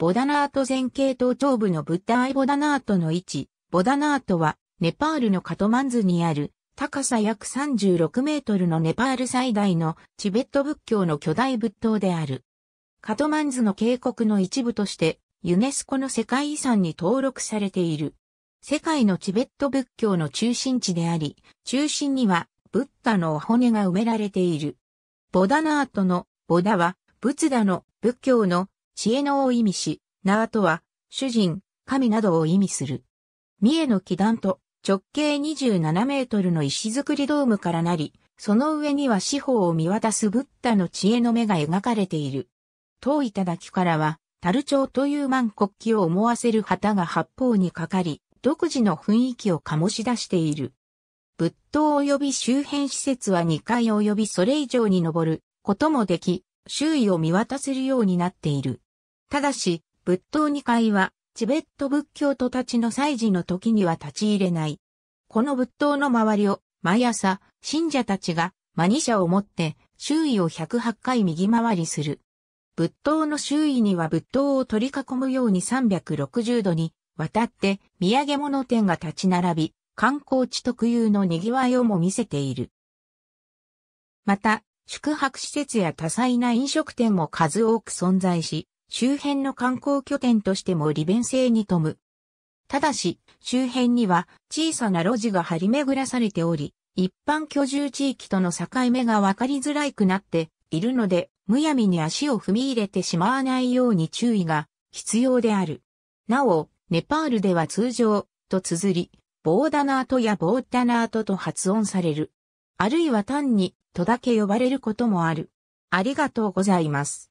ボダナート前傾頭頂部のブッダアイボダナートの位置、ボダナートは、ネパールのカトマンズにある、高さ約36メートルのネパール最大のチベット仏教の巨大仏塔である。カトマンズの渓谷の一部として、ユネスコの世界遺産に登録されている。世界のチベット仏教の中心地であり、中心には、ブッダのお骨が埋められている。ボダナートの、ボダは、仏ダの、仏教の知恵のを意味し、縄とは、主人、神などを意味する。三重の基壇と直径27メートルの石造りドームからなり、その上には四方を見渡すブッダの知恵の目が描かれている。遠い頂からは、樽町という万国旗を思わせる旗が八方にかかり、独自の雰囲気を醸し出している。仏塔及び周辺施設は2階及びそれ以上に上ることもでき、周囲を見渡せるようになっている。ただし、仏塔2階は、チベット仏教徒たちの祭事の時には立ち入れない。この仏塔の周りを、毎朝、信者たちが、マニシャを持って、周囲を108回右回りする。仏塔の周囲には仏塔を取り囲むように360度に、渡って、土産物店が立ち並び、観光地特有の賑わいをも見せている。また、宿泊施設や多彩な飲食店も数多く存在し、周辺の観光拠点としても利便性に富む。ただし、周辺には小さな路地が張り巡らされており、一般居住地域との境目が分かりづらいくなっているので、むやみに足を踏み入れてしまわないように注意が必要である。なお、ネパールでは通常と綴り、ボーダナートやボーダナートと発音される。あるいは単にとだけ呼ばれることもある。ありがとうございます。